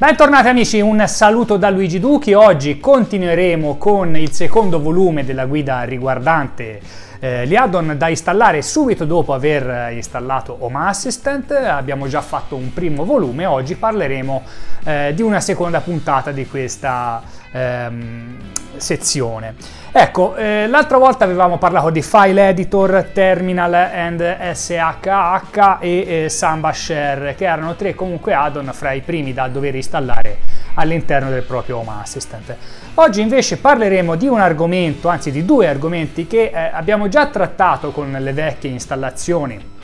Bentornati amici, un saluto da Luigi Duchi. Oggi continueremo con il secondo volume della guida riguardante eh, gli add-on da installare subito dopo aver installato Home Assistant. Abbiamo già fatto un primo volume, oggi parleremo eh, di una seconda puntata di questa ehm, sezione. Ecco, eh, l'altra volta avevamo parlato di file editor, terminal and SHH e eh, Samba Share, che erano tre comunque add-on fra i primi da dover installare all'interno del proprio Home Assistant. Oggi invece parleremo di un argomento, anzi di due argomenti che eh, abbiamo già trattato con le vecchie installazioni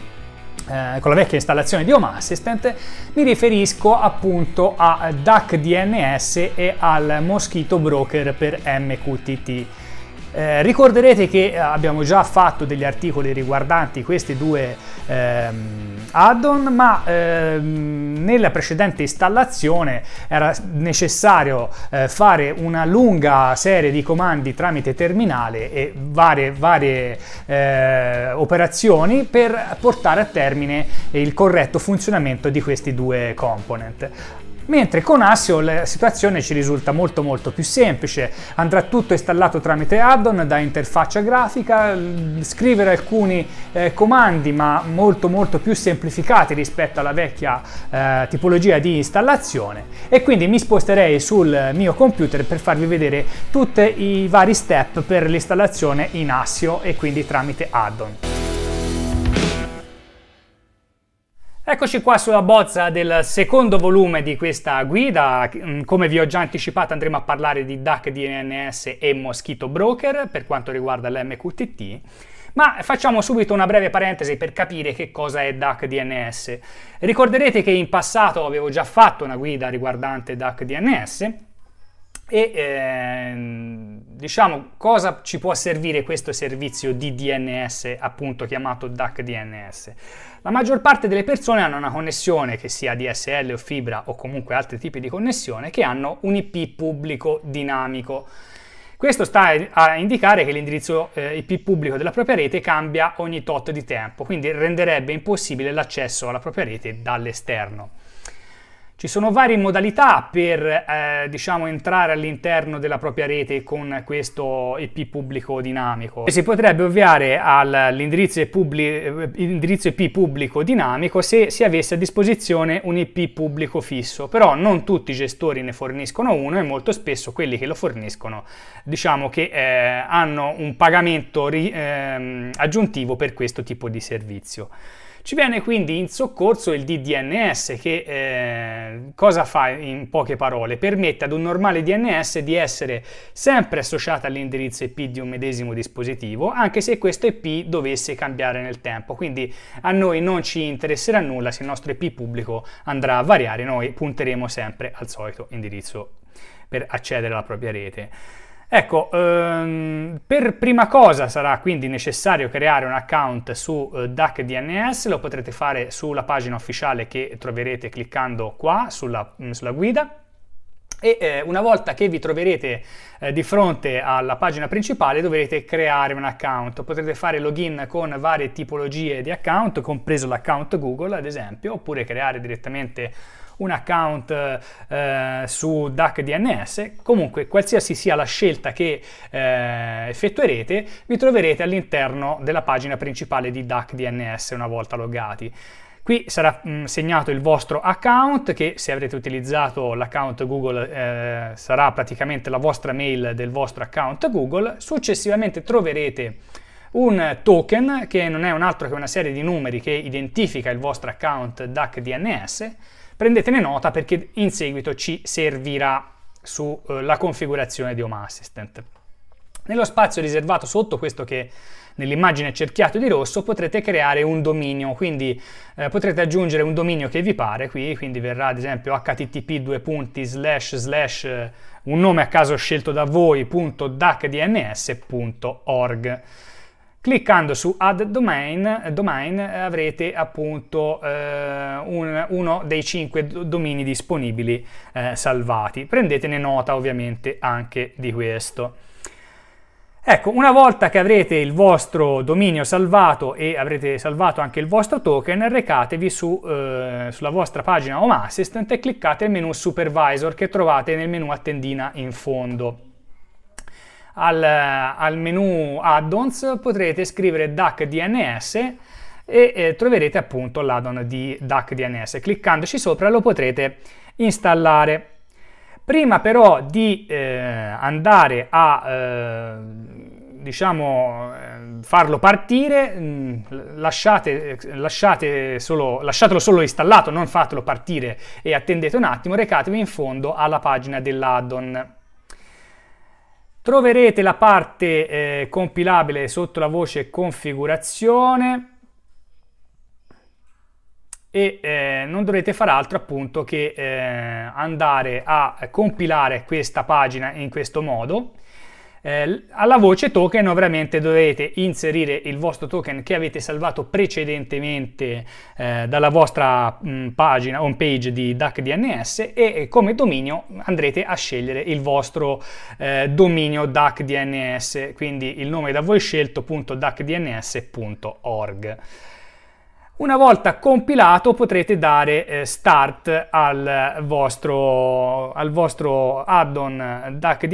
eh, con la vecchia installazione di Home Assistant, mi riferisco appunto a DAC DNS e al Mosquito Broker per MQTT. Eh, ricorderete che abbiamo già fatto degli articoli riguardanti queste due ehm, add-on, ma ehm, nella precedente installazione era necessario eh, fare una lunga serie di comandi tramite terminale e varie, varie eh, operazioni per portare a termine il corretto funzionamento di questi due component. Mentre con ASIO la situazione ci risulta molto molto più semplice, andrà tutto installato tramite add-on da interfaccia grafica, scrivere alcuni eh, comandi ma molto molto più semplificati rispetto alla vecchia eh, tipologia di installazione e quindi mi sposterei sul mio computer per farvi vedere tutti i vari step per l'installazione in ASIO e quindi tramite add-on. Eccoci qua sulla bozza del secondo volume di questa guida, mm, come vi ho già anticipato andremo a parlare di DAC DNS e Moschito Broker per quanto riguarda l'MQTT, ma facciamo subito una breve parentesi per capire che cosa è DAC DNS. Ricorderete che in passato avevo già fatto una guida riguardante DAC DNS, e ehm, diciamo cosa ci può servire questo servizio di DNS, appunto chiamato DAC DNS? La maggior parte delle persone hanno una connessione, che sia DSL o fibra o comunque altri tipi di connessione, che hanno un IP pubblico dinamico. Questo sta a indicare che l'indirizzo eh, IP pubblico della propria rete cambia ogni tot di tempo, quindi renderebbe impossibile l'accesso alla propria rete dall'esterno. Ci sono varie modalità per eh, diciamo, entrare all'interno della propria rete con questo IP pubblico dinamico. si potrebbe ovviare all'indirizzo IP eh, pubblico dinamico se si avesse a disposizione un IP pubblico fisso, però non tutti i gestori ne forniscono uno e molto spesso quelli che lo forniscono diciamo che eh, hanno un pagamento ri, eh, aggiuntivo per questo tipo di servizio. Ci viene quindi in soccorso il DDNS che eh, cosa fa in poche parole? Permette ad un normale DNS di essere sempre associato all'indirizzo IP di un medesimo dispositivo, anche se questo IP dovesse cambiare nel tempo. Quindi a noi non ci interesserà nulla se il nostro IP pubblico andrà a variare, noi punteremo sempre al solito indirizzo per accedere alla propria rete. Ecco, ehm, per prima cosa sarà quindi necessario creare un account su eh, DuckDNS, lo potrete fare sulla pagina ufficiale che troverete cliccando qua sulla, mm, sulla guida. E eh, una volta che vi troverete eh, di fronte alla pagina principale dovrete creare un account. Potrete fare login con varie tipologie di account, compreso l'account Google ad esempio, oppure creare direttamente un un account eh, su DAC DNS, comunque qualsiasi sia la scelta che eh, effettuerete, vi troverete all'interno della pagina principale di DAC DNS una volta loggati. Qui sarà mh, mm, segnato il vostro account che se avrete utilizzato l'account Google eh, sarà praticamente la vostra mail del vostro account Google. Successivamente troverete un token che non è un altro che una serie di numeri che identifica il vostro account DAC DNS Prendetene nota perché in seguito ci servirà sulla eh, configurazione di Home Assistant. Nello spazio riservato sotto questo che nell'immagine cerchiato di rosso potrete creare un dominio, quindi eh, potrete aggiungere un dominio che vi pare qui, quindi verrà ad esempio http due punti slash slash eh, un nome a caso scelto da voi.dacdms.org. Cliccando su Add Domain, domain avrete appunto eh, un, uno dei cinque domini disponibili eh, salvati. Prendetene nota ovviamente anche di questo. Ecco, una volta che avrete il vostro dominio salvato e avrete salvato anche il vostro token, recatevi su, eh, sulla vostra pagina Home Assistant e cliccate il menu Supervisor che trovate nel menu a tendina in fondo al, al menu add-ons potrete scrivere DAC DNS e eh, troverete appunto l'addon di DAC DNS. Cliccandoci sopra lo potrete installare. Prima però di eh, andare a eh, diciamo eh, farlo partire, mm, lasciate, lasciate solo, lasciatelo solo installato, non fatelo partire e attendete un attimo, recatevi in fondo alla pagina dell'addon. Troverete la parte eh, compilabile sotto la voce configurazione e eh, non dovrete fare altro appunto che eh, andare a compilare questa pagina in questo modo eh, alla voce token ovviamente dovete inserire il vostro token che avete salvato precedentemente eh, dalla vostra mh, pagina home page di DAC e come dominio andrete a scegliere il vostro eh, dominio DAC quindi il nome da voi scelto.dacdns.org. Una volta compilato potrete dare eh, start al vostro, al vostro add-on DAC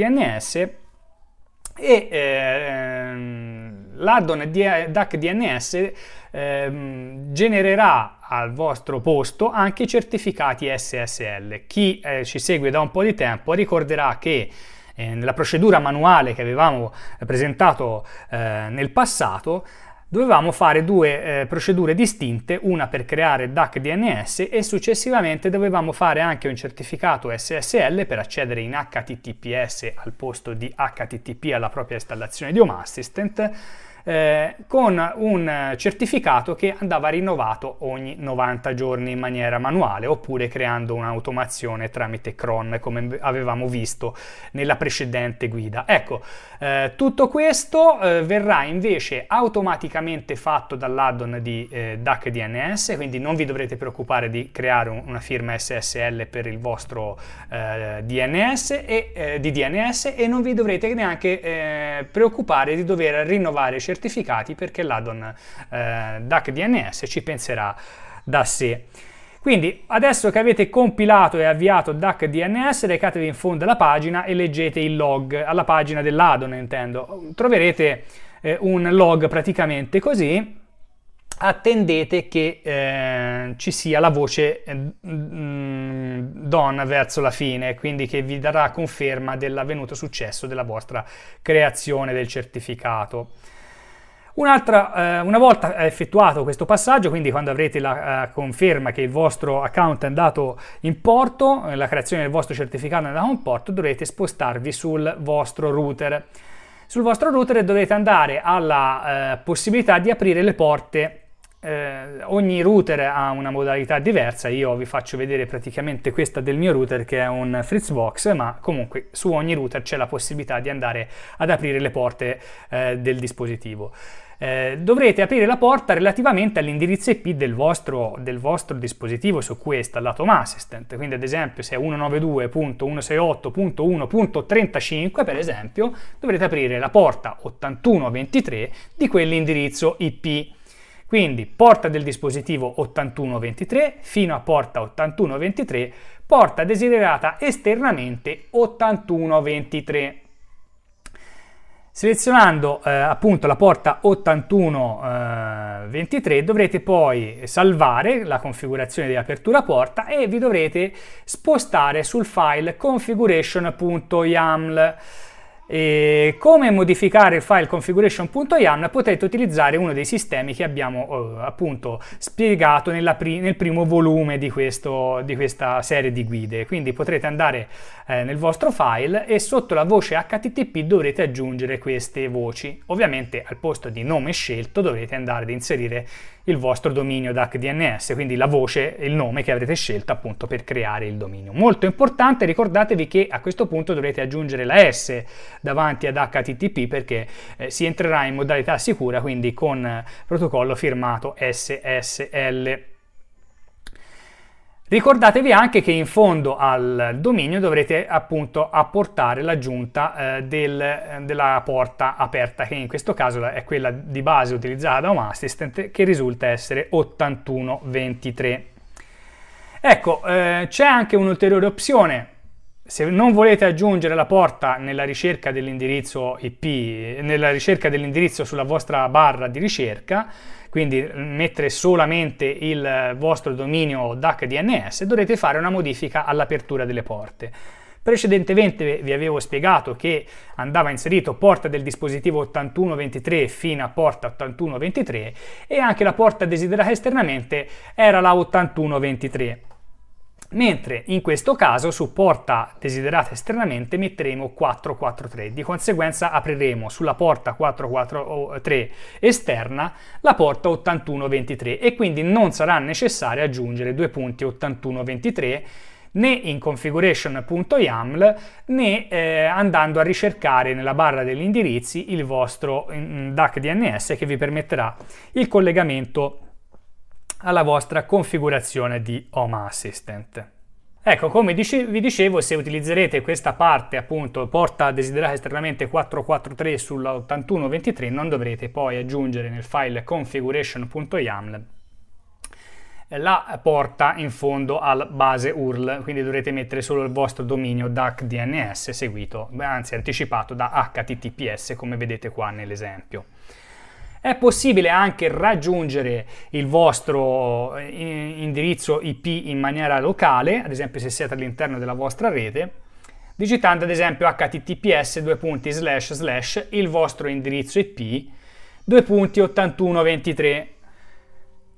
e ehm, l'addon DAC DNS ehm, genererà al vostro posto anche i certificati SSL. Chi eh, ci segue da un po' di tempo ricorderà che eh, nella procedura manuale che avevamo presentato eh, nel passato dovevamo fare due eh, procedure distinte, una per creare DAC DNS e successivamente dovevamo fare anche un certificato SSL per accedere in HTTPS al posto di HTTP alla propria installazione di Home Assistant eh, con un certificato che andava rinnovato ogni 90 giorni in maniera manuale oppure creando un'automazione tramite cron come avevamo visto nella precedente guida. Ecco, eh, tutto questo eh, verrà invece automaticamente fatto dall'addon di eh, DAC DNS, quindi non vi dovrete preoccupare di creare un, una firma SSL per il vostro eh, DNS e, eh, di DNS e non vi dovrete neanche preoccupare di dover rinnovare il certificato certificati perché l'addon eh, DAC DNS ci penserà da sé. Quindi adesso che avete compilato e avviato DAC DNS, recatevi in fondo alla pagina e leggete il log, alla pagina dell'addon intendo. Troverete eh, un log praticamente così, attendete che eh, ci sia la voce eh, mm, DON verso la fine, quindi che vi darà conferma dell'avvenuto successo della vostra creazione del certificato. Un'altra, eh, una volta eh, effettuato questo passaggio, quindi quando avrete la eh, conferma che il vostro account è andato in porto, eh, la creazione del vostro certificato è andata in porto, dovrete spostarvi sul vostro router. Sul vostro router dovete andare alla eh, possibilità di aprire le porte. Eh, ogni router ha una modalità diversa, io vi faccio vedere praticamente questa del mio router che è un Fritzbox, ma comunque su ogni router c'è la possibilità di andare ad aprire le porte del dispositivo. Eh, dovrete aprire la porta relativamente all'indirizzo IP del vostro, del vostro dispositivo su cui è installato Assistant. Quindi ad esempio se è 192.168.1.35 per esempio, dovrete aprire la porta 8123 di quell'indirizzo IP. Quindi porta del dispositivo 8123 fino a porta 8123, porta desiderata esternamente 8123. Selezionando eh, appunto la porta 8123 eh, dovrete poi salvare la configurazione di apertura porta e vi dovrete spostare sul file configuration.yaml. E come modificare il file configuration.yam potete utilizzare uno dei sistemi che abbiamo eh, appunto spiegato pri- nel primo volume di, questo, di, questa serie di guide. Quindi potrete andare eh, nel vostro file e sotto la voce http dovrete aggiungere queste voci. Ovviamente al posto di nome scelto dovrete andare ad inserire il vostro dominio DAC DNS, quindi la voce, il nome che avrete scelto appunto per creare il dominio. Molto importante, ricordatevi che a questo punto dovrete aggiungere la S davanti ad HTTP perché eh, si entrerà in modalità sicura, quindi con protocollo firmato SSL Ricordatevi anche che in fondo al dominio dovrete appunto apportare l'aggiunta eh, del, eh, della porta aperta, che in questo caso è quella di base utilizzata da Home Assistant, che risulta essere 8123. Ecco, eh, c'è anche un'ulteriore opzione se non volete aggiungere la porta nella ricerca dell'indirizzo IP, nella ricerca dell'indirizzo sulla vostra barra di ricerca, quindi mettere solamente il vostro dominio DAC DNS, dovrete fare una modifica all'apertura delle porte. Precedentemente vi avevo spiegato che andava inserito porta del dispositivo 8123 fino a porta 8123 e anche la porta desiderata esternamente era la 8123 mentre in questo caso su porta desiderata esternamente metteremo 443, di conseguenza apriremo sulla porta 443 esterna la porta 8123 e quindi non sarà necessario aggiungere due punti 8123 né in configuration.yaml né eh, andando a ricercare nella barra degli indirizzi il vostro mm, DAC DNS che vi permetterà il collegamento alla vostra configurazione di Home Assistant. Ecco, come dice- vi dicevo, se utilizzerete questa parte, appunto, porta desiderata esternamente 443 sull'8123, non dovrete poi aggiungere nel file configuration.yaml la porta in fondo al base URL, quindi dovrete mettere solo il vostro dominio DAC DNS seguito, anzi anticipato da HTTPS come vedete qua nell'esempio. È possibile anche raggiungere il vostro eh, indirizzo IP in maniera locale, ad esempio se siete all'interno della vostra rete, digitando ad esempio https due punti slash slash il vostro indirizzo IP 2.8123.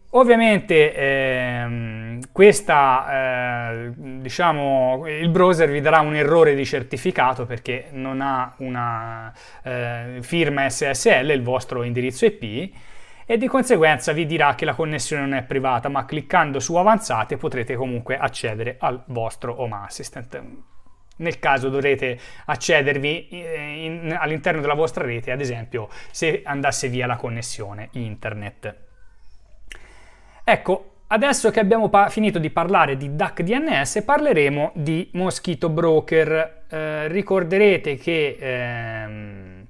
Ovviamente ehm, questa, eh, diciamo, il browser vi darà un errore di certificato perché non ha una eh, firma SSL, il vostro indirizzo IP, e di conseguenza vi dirà che la connessione non è privata, ma cliccando su avanzate potrete comunque accedere al vostro Home Assistant. Nel caso dovrete accedervi in, eh, in, all'interno della vostra rete, ad esempio se andasse via la connessione internet. Ecco, adesso che abbiamo pa- finito di parlare di DAC DNS, parleremo di Mosquito Broker. Eh, ricorderete che ehm,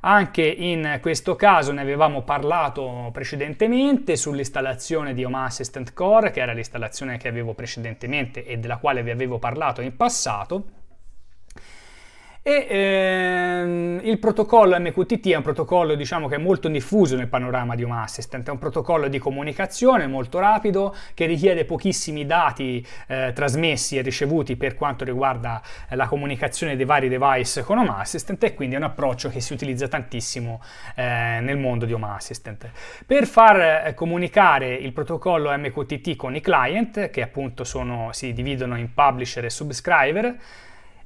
anche in questo caso ne avevamo parlato precedentemente sull'installazione di Oma Assistant Core, che era l'installazione che avevo precedentemente e della quale vi avevo parlato in passato. E ehm, il protocollo MQTT è un protocollo diciamo, che è molto diffuso nel panorama di Home Assistant, è un protocollo di comunicazione molto rapido che richiede pochissimi dati eh, trasmessi e ricevuti per quanto riguarda eh, la comunicazione dei vari device con Home Assistant e quindi è un approccio che si utilizza tantissimo eh, nel mondo di Home Assistant. Per far eh, comunicare il protocollo MQTT con i client, che appunto sono, si dividono in publisher e subscriber,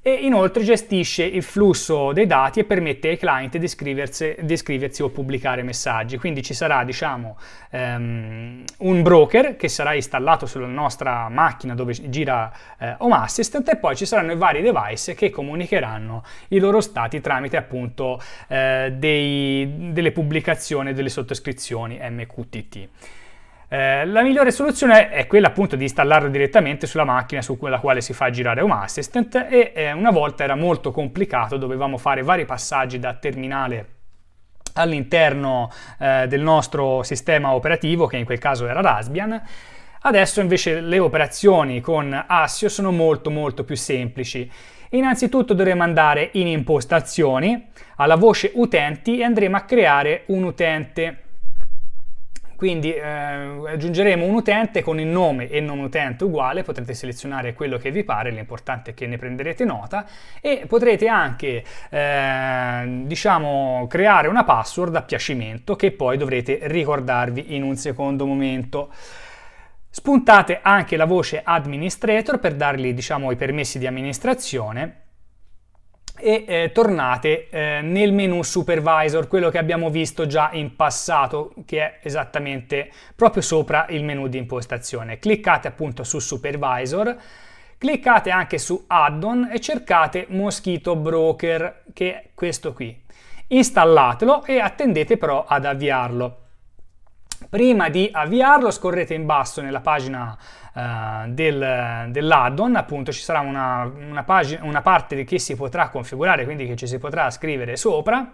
e inoltre gestisce il flusso dei dati e permette ai client di scriversi, di iscriversi o pubblicare messaggi. Quindi ci sarà diciamo, um, un broker che sarà installato sulla nostra macchina dove gira eh, Home Assistant e poi ci saranno i vari device che comunicheranno i loro stati tramite appunto eh, dei, delle pubblicazioni e delle sottoscrizioni MQTT. Eh, la migliore soluzione è quella appunto di installarlo direttamente sulla macchina su quella quale si fa girare Home Assistant e eh, una volta era molto complicato, dovevamo fare vari passaggi da terminale all'interno eh, del nostro sistema operativo, che in quel caso era Raspbian. Adesso invece le operazioni con Assio sono molto molto più semplici. Innanzitutto dovremo andare in impostazioni, alla voce utenti e andremo a creare un utente quindi eh, aggiungeremo un utente con il nome e non utente uguale, potrete selezionare quello che vi pare, l'importante è che ne prenderete nota e potrete anche eh, diciamo creare una password a piacimento che poi dovrete ricordarvi in un secondo momento. Spuntate anche la voce administrator per dargli diciamo, i permessi di amministrazione e eh, tornate eh, nel menu supervisor, quello che abbiamo visto già in passato, che è esattamente proprio sopra il menu di impostazione. Cliccate appunto su supervisor, cliccate anche su add-on e cercate Mosquito Broker, che è questo qui. Installatelo e attendete però ad avviarlo. Prima di avviarlo scorrete in basso nella pagina uh, del, dell'addon, appunto ci sarà una, una, pagina, una parte che si potrà configurare, quindi che ci si potrà scrivere sopra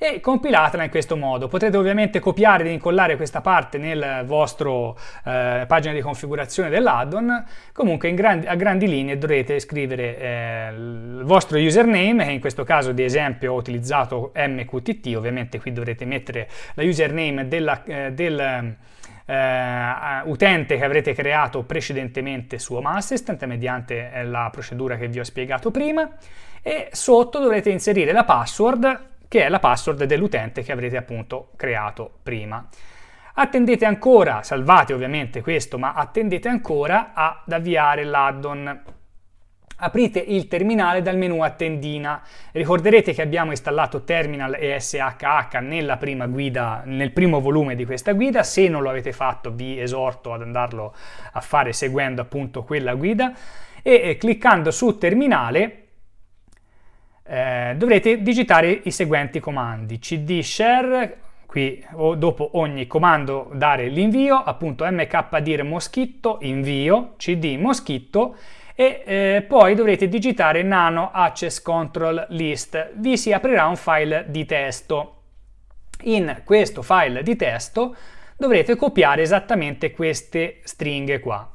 e compilatela in questo modo. Potete ovviamente copiare ed incollare questa parte nel vostro eh, pagina di configurazione dell'addon, comunque grandi, a grandi linee dovrete scrivere eh, il vostro username, che in questo caso di esempio ho utilizzato MQTT, ovviamente qui dovrete mettere la username della, eh, del Uh, utente che avrete creato precedentemente su Home Assistant mediante eh, la procedura che vi ho spiegato prima e sotto dovrete inserire la password che è la password dell'utente che avrete appunto creato prima. Attendete ancora, salvate ovviamente questo, ma attendete ancora ad avviare l'addon. Aprite il terminale dal menu attendina. Ricorderete che abbiamo installato terminal e SHH nella prima guida, nel primo volume di questa guida. Se non lo avete fatto, vi esorto ad andarlo a fare seguendo appunto quella guida e cliccando su terminale eh, dovrete digitare i seguenti comandi cd share qui o dopo ogni comando dare l'invio appunto mkdir moschitto invio cd moschitto e eh, poi dovrete digitare nano access control list vi si aprirà un file di testo in questo file di testo dovrete copiare esattamente queste stringhe qua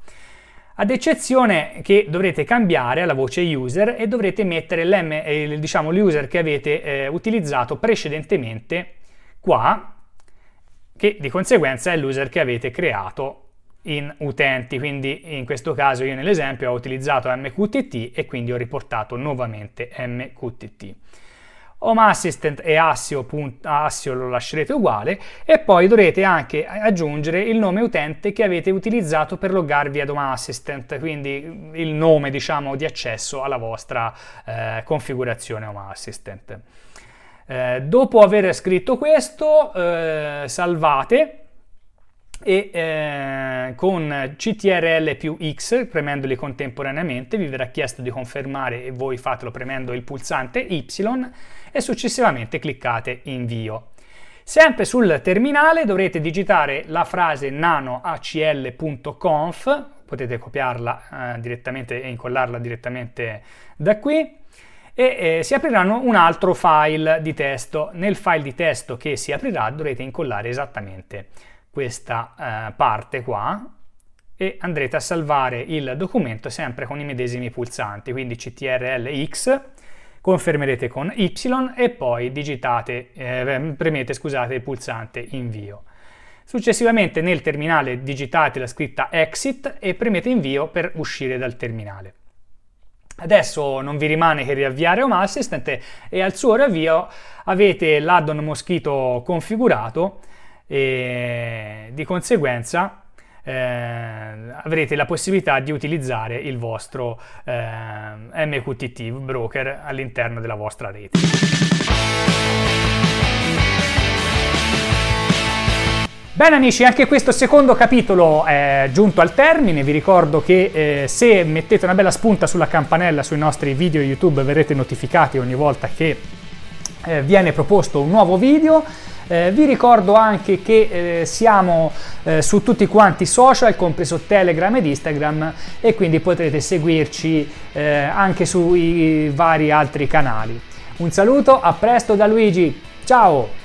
ad eccezione che dovrete cambiare alla voce user e dovrete mettere eh, diciamo, l'user diciamo, che avete eh, utilizzato precedentemente qua, che di conseguenza è l'user che avete creato in utenti, quindi in questo caso io nell'esempio ho utilizzato MQTT e quindi ho riportato nuovamente MQTT home assistant e Assio, punt- Assio lo lascerete uguale e poi dovrete anche aggiungere il nome utente che avete utilizzato per loggarvi ad home assistant, quindi il nome diciamo di accesso alla vostra eh, configurazione home assistant. Eh, dopo aver scritto questo eh, salvate e eh, con CTRL più X, premendoli contemporaneamente, vi verrà chiesto di confermare e voi fatelo premendo il pulsante Y e successivamente cliccate invio. Sempre sul terminale dovrete digitare la frase nanoacl.conf, potete copiarla eh, direttamente e incollarla direttamente da qui e eh, si apriranno un altro file di testo. Nel file di testo che si aprirà dovrete incollare esattamente questa eh, parte qua e andrete a salvare il documento sempre con i medesimi pulsanti, quindi CTRL X, confermerete con Y e poi digitate, eh, premete scusate, il pulsante invio. Successivamente nel terminale digitate la scritta exit e premete invio per uscire dal terminale. Adesso non vi rimane che riavviare Home Assistant e al suo riavvio avete l'addon Moschito configurato e di conseguenza eh, avrete la possibilità di utilizzare il vostro eh, MQTT broker all'interno della vostra rete. Bene amici, anche questo secondo capitolo è giunto al termine, vi ricordo che eh, se mettete una bella spunta sulla campanella sui nostri video YouTube verrete notificati ogni volta che eh, viene proposto un nuovo video. Eh, vi ricordo anche che eh, siamo eh, su tutti quanti i social, compreso Telegram ed Instagram, e quindi potrete seguirci eh, anche sui vari altri canali. Un saluto, a presto da Luigi, ciao!